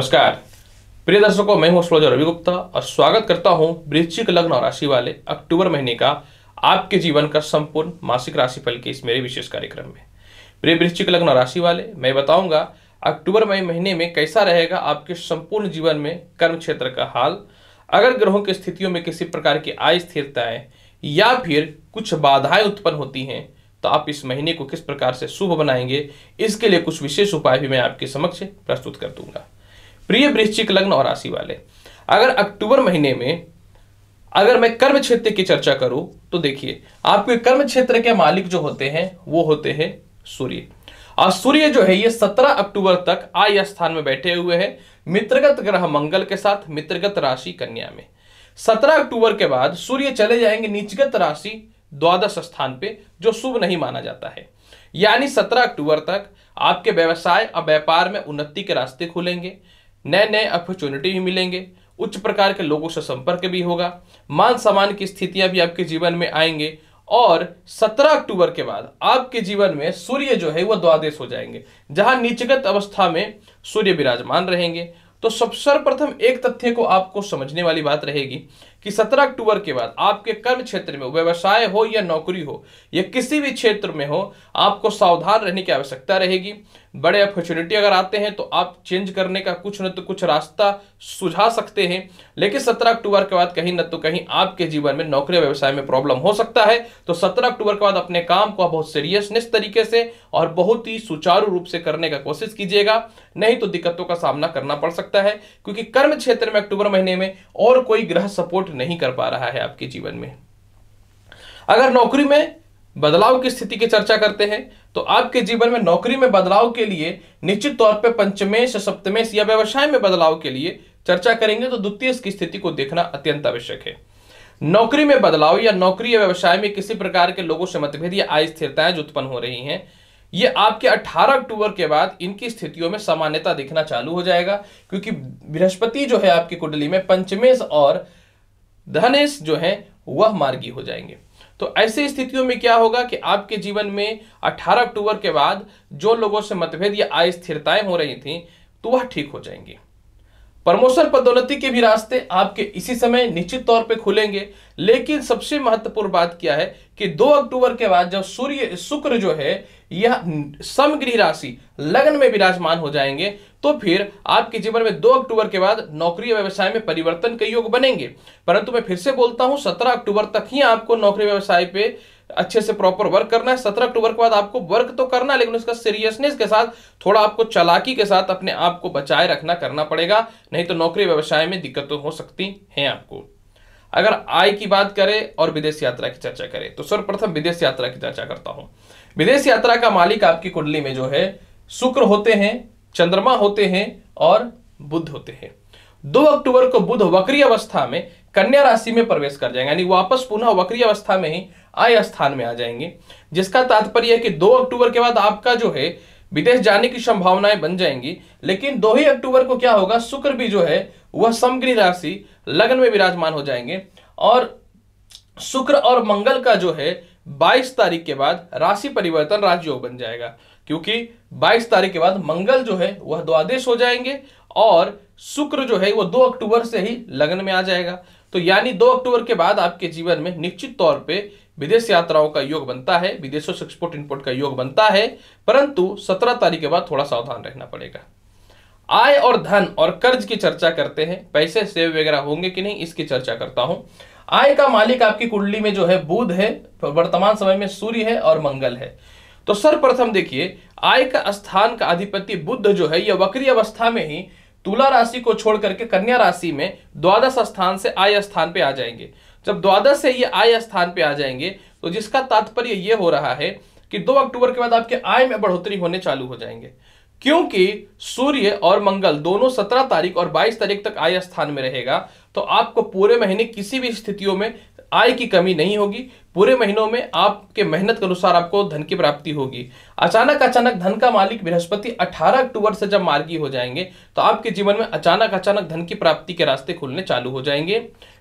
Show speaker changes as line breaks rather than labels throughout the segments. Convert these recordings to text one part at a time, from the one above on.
नमस्कार प्रिय दर्शकों मैं हूं एस्ट्रोलॉजर रवि गुप्ता और स्वागत करता हूं वृश्चिक लग्न और राशि वाले अक्टूबर महीने का आपके जीवन का संपूर्ण मासिक राशिफल के इस मेरे विशेष कार्यक्रम में प्रिय वृश्चिक लग्न और राशि वाले मैं बताऊंगा अक्टूबर मई महीने में कैसा रहेगा आपके संपूर्ण जीवन में कर्म क्षेत्र का हाल अगर ग्रहों की स्थितियों में किसी प्रकार की आय है या फिर कुछ बाधाएं उत्पन्न होती हैं तो आप इस महीने को किस प्रकार से शुभ बनाएंगे इसके लिए कुछ विशेष उपाय भी मैं आपके समक्ष प्रस्तुत कर दूंगा प्रिय वृश्चिक लग्न और राशि वाले अगर अक्टूबर महीने में अगर मैं कर्म क्षेत्र की चर्चा करूं तो देखिए आपके कर्म क्षेत्र के मालिक जो होते हैं वो होते हैं सूर्य और सूर्य जो है ये 17 अक्टूबर तक आय स्थान में बैठे हुए हैं मित्रगत ग्रह मंगल के साथ मित्रगत राशि कन्या में 17 अक्टूबर के बाद सूर्य चले जाएंगे नीचगत राशि द्वादश स्थान पे जो शुभ नहीं माना जाता है यानी 17 अक्टूबर तक आपके व्यवसाय और व्यापार में उन्नति के रास्ते खुलेंगे नए नए अपॉर्चुनिटी भी मिलेंगे उच्च प्रकार के लोगों से संपर्क भी होगा मान सम्मान की स्थितियां भी आपके जीवन में आएंगे और 17 अक्टूबर के बाद आपके जीवन में सूर्य जो है वह द्वादेश हो जाएंगे जहां नीचगत अवस्था में सूर्य विराजमान रहेंगे तो सब सर्वप्रथम एक तथ्य को आपको समझने वाली बात रहेगी कि 17 अक्टूबर के बाद आपके कर्म क्षेत्र में व्यवसाय हो या नौकरी हो या किसी भी क्षेत्र में हो आपको सावधान रहने की आवश्यकता रहेगी बड़े अपॉर्चुनिटी अगर आते हैं तो आप चेंज करने का कुछ न तो कुछ रास्ता सुझा सकते हैं लेकिन 17 अक्टूबर के बाद कहीं न तो कहीं आपके जीवन में नौकरी व्यवसाय में प्रॉब्लम हो सकता है तो 17 अक्टूबर के बाद अपने काम को बहुत सीरियसनेस तरीके से और बहुत ही सुचारू रूप से करने का कोशिश कीजिएगा नहीं तो दिक्कतों का सामना करना पड़ सकता है क्योंकि कर्म क्षेत्र में अक्टूबर महीने में और कोई ग्रह सपोर्ट सपोर्ट नहीं कर पा रहा है आपके जीवन में अगर नौकरी में बदलाव की स्थिति की चर्चा करते हैं तो आपके जीवन में नौकरी में बदलाव के लिए निश्चित तौर पर पंचमेश सप्तमेश या व्यवसाय में बदलाव के लिए चर्चा करेंगे तो द्वितीय की स्थिति को देखना अत्यंत आवश्यक है नौकरी में बदलाव या नौकरी या व्यवसाय में किसी प्रकार के लोगों से मतभेद या अस्थिरताएं जो उत्पन्न हो रही हैं ये आपके 18 अक्टूबर के बाद इनकी स्थितियों में सामान्यता दिखना चालू हो जाएगा क्योंकि बृहस्पति जो है आपकी कुंडली में पंचमेश और धनेश जो है वह मार्गी हो जाएंगे तो ऐसी स्थितियों में क्या होगा कि आपके जीवन में 18 अक्टूबर के बाद जो लोगों से मतभेद या अस्थिरताएं हो रही थी तो वह ठीक हो जाएंगी प्रमोशन पदोन्नति के भी रास्ते आपके इसी समय निश्चित तौर पर खुलेंगे लेकिन सबसे महत्वपूर्ण बात क्या है कि 2 अक्टूबर के बाद जब सूर्य शुक्र जो है यह समगृह राशि लग्न में विराजमान हो जाएंगे तो फिर आपके जीवन में दो अक्टूबर के बाद नौकरी व्यवसाय में परिवर्तन के योग बनेंगे परंतु मैं फिर से बोलता हूं सत्रह अक्टूबर तक ही आपको नौकरी व्यवसाय पे अच्छे से प्रॉपर वर्क करना है सत्रह अक्टूबर के बाद आपको वर्क तो करना है लेकिन उसका सीरियसनेस के साथ थोड़ा आपको चलाकी के साथ अपने आप को बचाए रखना करना पड़ेगा नहीं तो नौकरी व्यवसाय में दिक्कतें हो सकती हैं आपको अगर आय की बात करें और विदेश यात्रा की चर्चा करें तो सर्वप्रथम विदेश यात्रा की चर्चा करता हूं विदेश यात्रा का मालिक आपकी कुंडली में जो है शुक्र होते हैं चंद्रमा होते हैं और बुद्ध होते हैं दो अक्टूबर को बुध वक्री अवस्था में कन्या राशि में प्रवेश कर जाएंगे यानी वापस पुनः वक्री अवस्था में ही आय स्थान में आ जाएंगे जिसका तात्पर्य है कि दो अक्टूबर के बाद आपका जो है विदेश जाने की संभावनाएं बन जाएंगी लेकिन दो ही अक्टूबर को क्या होगा शुक्र भी जो है वह समग्री राशि लग्न में विराजमान हो जाएंगे और शुक्र और मंगल का जो है 22 तारीख के बाद राशि परिवर्तन राजयोग बन जाएगा क्योंकि 22 तारीख के बाद मंगल जो है वह द्वादेश हो जाएंगे और शुक्र जो है वह 2 अक्टूबर से ही लगन में आ जाएगा तो यानी 2 अक्टूबर के बाद आपके जीवन में निश्चित तौर पे विदेश यात्राओं का योग बनता है विदेशों से एक्सपोर्ट इंपोर्ट का योग बनता है परंतु 17 तारीख के बाद थोड़ा सावधान रहना पड़ेगा आय और धन और कर्ज की चर्चा करते हैं पैसे सेव वगैरह होंगे कि नहीं इसकी चर्चा करता हूं आय का मालिक आपकी कुंडली में जो है बुध है वर्तमान समय में सूर्य है और मंगल है तो सर्वप्रथम देखिए आय का स्थान का अधिपति बुद्ध जो है यह वक्री अवस्था में ही तुला राशि को छोड़ करके कन्या राशि में द्वादश स्थान से आय स्थान पे आ जाएंगे जब द्वादश से ये आय स्थान पे आ जाएंगे तो जिसका तात्पर्य ये हो रहा है कि दो अक्टूबर के बाद आपके आय में बढ़ोतरी होने चालू हो जाएंगे क्योंकि सूर्य और मंगल दोनों सत्रह तारीख और बाईस तारीख तक आय स्थान में रहेगा तो आपको पूरे महीने किसी भी स्थितियों में आय की कमी नहीं होगी पूरे महीनों में आपके मेहनत के अनुसार आपको धन की प्राप्ति होगी अचानक अचानक धन का मालिक बृहस्पति 18 अक्टूबर से जब मार्गी हो जाएंगे तो आपके जीवन में अचानक अचानक धन की प्राप्ति के रास्ते खुलने चालू हो जाएंगे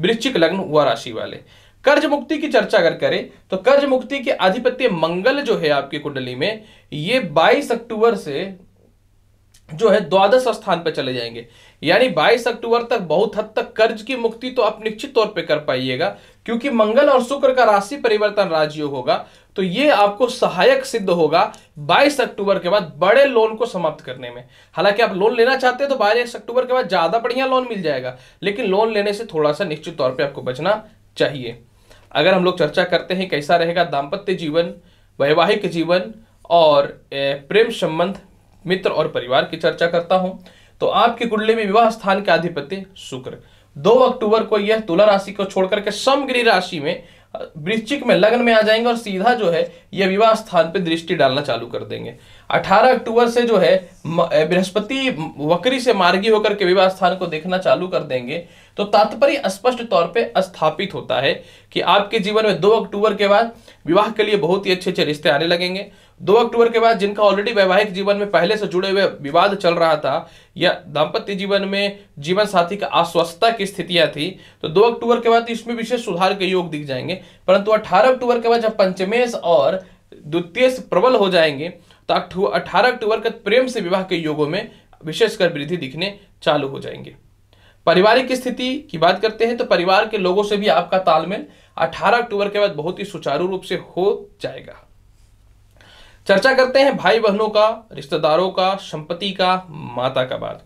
वृश्चिक लग्न हुआ राशि वाले कर्ज मुक्ति की चर्चा अगर करें तो कर्ज मुक्ति के आधिपत्य मंगल जो है आपकी कुंडली में ये 22 अक्टूबर से जो है द्वादश स्थान पर चले जाएंगे यानी 22 अक्टूबर तक बहुत हद तक कर्ज की मुक्ति तो आप निश्चित तौर पे कर पाइएगा क्योंकि मंगल और शुक्र का राशि परिवर्तन राजयोग होगा तो ये आपको सहायक सिद्ध होगा 22 अक्टूबर के बाद बड़े लोन को समाप्त करने में हालांकि आप लोन लेना चाहते हैं तो 22 अक्टूबर के बाद ज्यादा बढ़िया लोन मिल जाएगा लेकिन लोन लेने से थोड़ा सा निश्चित तौर पर आपको बचना चाहिए अगर हम लोग चर्चा करते हैं कैसा रहेगा दाम्पत्य जीवन वैवाहिक जीवन और प्रेम संबंध मित्र और परिवार की चर्चा करता हूं तो आपके कुंडली में विवाह स्थान के आधिपत्य शुक्र दो अक्टूबर को यह तुला राशि को छोड़कर के समग्री राशि में वृश्चिक में लग्न में आ जाएंगे और सीधा जो है यह विवाह स्थान पर दृष्टि डालना चालू कर देंगे 18 अक्टूबर से जो है बृहस्पति वक्री से मार्गी होकर के विवाह स्थान को देखना चालू कर देंगे तो तात्पर्य स्पष्ट तौर पे स्थापित होता है कि आपके जीवन में 2 अक्टूबर के बाद विवाह के लिए बहुत ही अच्छे अच्छे रिश्ते आने लगेंगे दो अक्टूबर के बाद जिनका ऑलरेडी वैवाहिक जीवन में पहले से जुड़े हुए विवाद चल रहा था या दाम्पत्य जीवन में जीवन साथी का अस्वस्थता की स्थितियां थी तो दो अक्टूबर के बाद इसमें विशेष सुधार के योग दिख जाएंगे परंतु अठारह अक्टूबर के बाद जब पंचमेश और द्वितीय प्रबल हो जाएंगे तो अठारह अक्टूबर के प्रेम से विवाह के योगों में विशेषकर वृद्धि दिखने चालू हो जाएंगे पारिवारिक स्थिति की बात करते हैं तो परिवार के लोगों से भी आपका तालमेल 18 अक्टूबर के बाद बहुत ही सुचारू रूप से हो जाएगा चर्चा करते हैं भाई बहनों का रिश्तेदारों का संपत्ति का माता का बात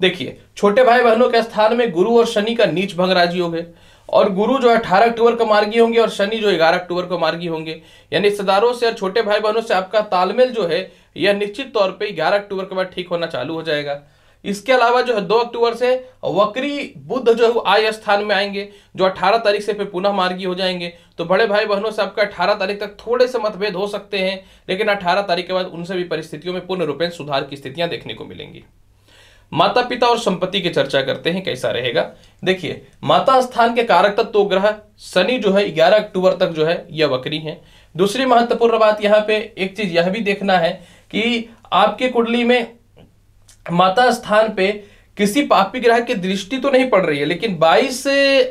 देखिए छोटे भाई बहनों के स्थान में गुरु और शनि का नीच भंग राजी हो गए और गुरु जो अठारह अक्टूबर को मार्गी होंगे और शनि जो ग्यारह अक्टूबर को मार्गी होंगे यानी रिश्तेदारों से और छोटे भाई बहनों से आपका तालमेल जो है यह निश्चित तौर पर ग्यारह अक्टूबर के बाद ठीक होना चालू हो जाएगा इसके अलावा जो है दो अक्टूबर से वक्री बुद्ध जो है आय स्थान में आएंगे जो 18 तारीख से फिर पुनः मार्गी हो जाएंगे तो बड़े भाई बहनों से आपका अठारह तारीख तक थोड़े से मतभेद हो सकते हैं लेकिन अठारह तारीख के बाद उनसे भी परिस्थितियों में पूर्ण रूपेण सुधार की स्थितियां देखने को मिलेंगी माता पिता और संपत्ति की चर्चा करते हैं कैसा रहेगा देखिए माता स्थान के कारक तत्व तो ग्रह शनि जो है 11 अक्टूबर तक जो है यह वक्री है दूसरी महत्वपूर्ण बात यहाँ पे एक चीज यह भी देखना है कि आपके कुंडली में माता स्थान पे किसी पापी ग्रह की दृष्टि तो नहीं पड़ रही है लेकिन 22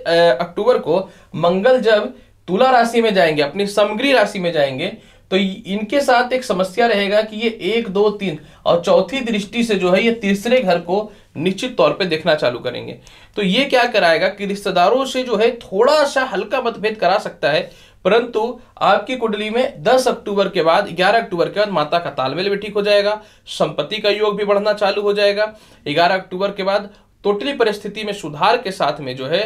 अक्टूबर को मंगल जब तुला राशि में जाएंगे अपनी समग्री राशि में जाएंगे तो इनके साथ एक समस्या रहेगा कि ये एक दो तीन और चौथी दृष्टि से जो है ये तीसरे घर को निश्चित तौर पे देखना चालू करेंगे तो ये क्या कराएगा कि रिश्तेदारों से जो है थोड़ा सा हल्का मतभेद करा सकता है परंतु आपकी कुंडली में 10 अक्टूबर के बाद 11 अक्टूबर के बाद माता का तालमेल भी ठीक हो जाएगा संपत्ति का योग भी बढ़ना चालू हो जाएगा 11 अक्टूबर के बाद टोटली परिस्थिति में सुधार के साथ में जो है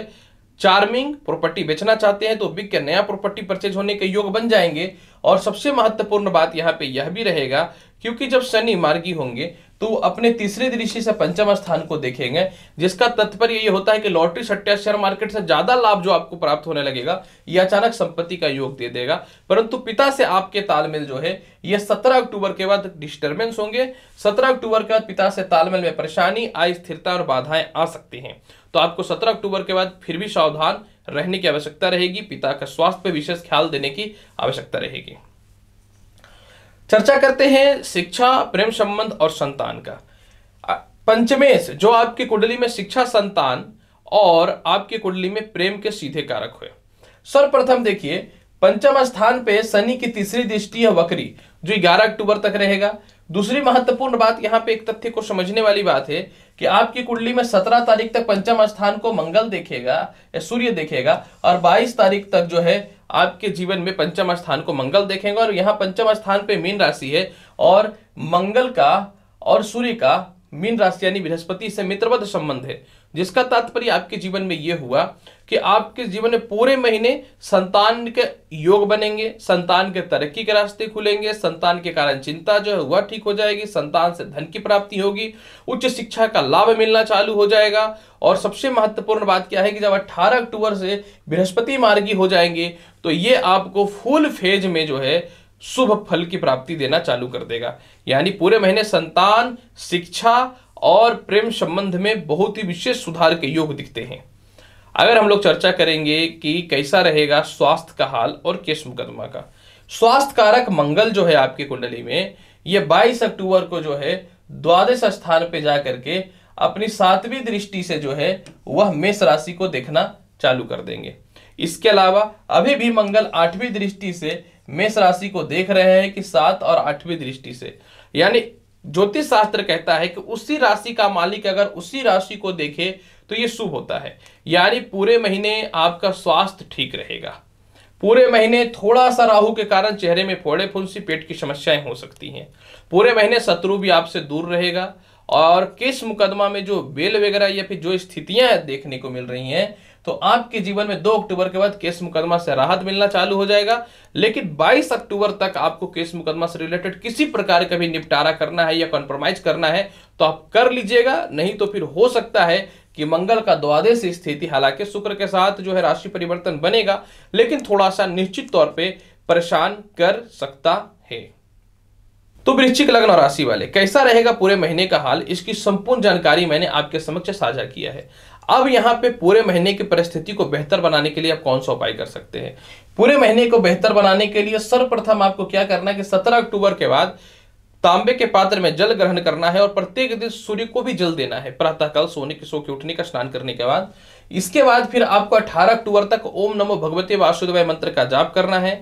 चार्मिंग प्रॉपर्टी बेचना चाहते हैं तो बिग के नया प्रॉपर्टी परचेज होने के योग बन जाएंगे और सबसे महत्वपूर्ण बात यहाँ पे यह भी रहेगा क्योंकि जब शनि मार्गी होंगे तो अपने तीसरे दृष्टि से पंचम स्थान को देखेंगे जिसका तत्पर ये होता है कि लॉटरी सट्टा शेयर मार्केट से ज्यादा लाभ जो आपको प्राप्त होने लगेगा ये अचानक संपत्ति का योग दे देगा परंतु पिता से आपके तालमेल जो है यह 17 अक्टूबर के बाद डिस्टर्बेंस होंगे 17 अक्टूबर के बाद पिता से तालमेल में परेशानी अस्थिरता और बाधाएं आ सकती हैं तो आपको सत्रह अक्टूबर के बाद फिर भी सावधान रहने की आवश्यकता रहेगी पिता का स्वास्थ्य पर विशेष ख्याल देने की आवश्यकता रहेगी चर्चा करते हैं शिक्षा प्रेम संबंध और संतान का पंचमेश जो आपकी कुंडली में शिक्षा संतान और आपकी कुंडली में प्रेम के सीधे कारक हुए सर्वप्रथम देखिए पंचम स्थान पे शनि की तीसरी दृष्टि है वक्री जो 11 अक्टूबर तक रहेगा दूसरी महत्वपूर्ण बात यहाँ पे एक तथ्य को समझने वाली बात है कि आपकी कुंडली में सत्रह तारीख तक पंचम स्थान को मंगल देखेगा या सूर्य देखेगा और बाईस तारीख तक जो है आपके जीवन में पंचम स्थान को मंगल देखेगा और यहाँ पंचम स्थान पे मीन राशि है और मंगल का और सूर्य का मीन राशि यानी बृहस्पति से मित्रवध संबंध है जिसका तात्पर्य आपके जीवन में यह हुआ कि आपके जीवन में पूरे महीने संतान के योग बनेंगे संतान के तरक्की के रास्ते खुलेंगे संतान के कारण चिंता जो है वह ठीक हो जाएगी संतान से धन की प्राप्ति होगी उच्च शिक्षा का लाभ मिलना चालू हो जाएगा और सबसे महत्वपूर्ण बात क्या है कि जब 18 अक्टूबर से बृहस्पति मार्गी हो जाएंगे तो ये आपको फुल फेज में जो है शुभ फल की प्राप्ति देना चालू कर देगा यानी पूरे महीने संतान शिक्षा और प्रेम संबंध में बहुत ही विशेष सुधार के योग दिखते हैं अगर हम लोग चर्चा करेंगे कि कैसा रहेगा स्वास्थ्य का हाल और केश मुकदमा का स्वास्थ्य कारक मंगल जो है आपकी कुंडली में यह 22 अक्टूबर को जो है द्वादश स्थान पर जाकर के अपनी सातवीं दृष्टि से जो है वह मेष राशि को देखना चालू कर देंगे इसके अलावा अभी भी मंगल आठवीं दृष्टि से मेष राशि को देख रहे हैं कि सात और आठवीं दृष्टि से यानी ज्योतिष शास्त्र कहता है कि उसी राशि का मालिक अगर उसी राशि को देखे तो ये शुभ होता है यानी पूरे महीने आपका स्वास्थ्य ठीक रहेगा पूरे महीने थोड़ा सा राहु के कारण चेहरे में फोड़े फुंसी पेट की समस्याएं हो सकती हैं पूरे महीने शत्रु भी आपसे दूर रहेगा और किस मुकदमा में जो बेल वगैरह या फिर जो स्थितियां देखने को मिल रही हैं तो आपके जीवन में 2 अक्टूबर के बाद केस मुकदमा से राहत मिलना चालू हो जाएगा लेकिन 22 अक्टूबर तक आपको केस मुकदमा से रिलेटेड किसी प्रकार का भी निपटारा करना है या कॉम्प्रोमाइज करना है तो आप कर लीजिएगा नहीं तो फिर हो सकता है कि मंगल का द्वादश स्थिति हालांकि शुक्र के साथ जो है राशि परिवर्तन बनेगा लेकिन थोड़ा सा निश्चित तौर पर परेशान कर सकता है तो वृश्चिक लग्न और राशि वाले कैसा रहेगा पूरे महीने का हाल इसकी संपूर्ण जानकारी मैंने आपके समक्ष साझा किया है अब यहाँ पे पूरे महीने की परिस्थिति को बेहतर बनाने के लिए आप कौन सा उपाय कर सकते हैं पूरे महीने को बेहतर बनाने के लिए सर्वप्रथम आपको क्या करना है कि सत्रह अक्टूबर के बाद तांबे के पात्र में जल ग्रहण करना है और प्रत्येक दिन सूर्य को भी जल देना है प्रातःकाल सोने के सो के उठने का स्नान करने के बाद इसके बाद फिर आपको 18 अक्टूबर तक ओम नमो भगवते वासुदेवाय मंत्र का जाप करना है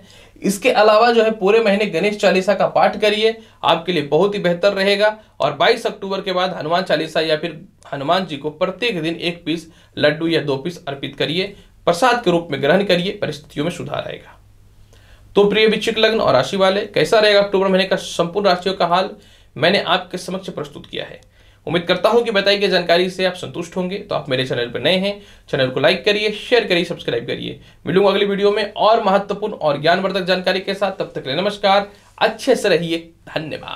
इसके अलावा जो है पूरे महीने गणेश चालीसा का पाठ करिए आपके लिए बहुत ही बेहतर रहेगा और 22 अक्टूबर के बाद हनुमान चालीसा या फिर हनुमान जी को प्रत्येक दिन एक पीस लड्डू या दो पीस अर्पित करिए प्रसाद के रूप में ग्रहण करिए परिस्थितियों में सुधार आएगा तो प्रिय विचिक लग्न और राशि वाले कैसा रहेगा अक्टूबर महीने का संपूर्ण राशियों का हाल मैंने आपके समक्ष प्रस्तुत किया है उम्मीद करता हूं कि बताई गई जानकारी से आप संतुष्ट होंगे तो आप मेरे चैनल पर नए हैं चैनल को लाइक करिए शेयर करिए सब्सक्राइब करिए मिलूंगा अगली वीडियो में और महत्वपूर्ण और ज्ञानवर्धक जानकारी के साथ तब तक नमस्कार अच्छे से रहिए धन्यवाद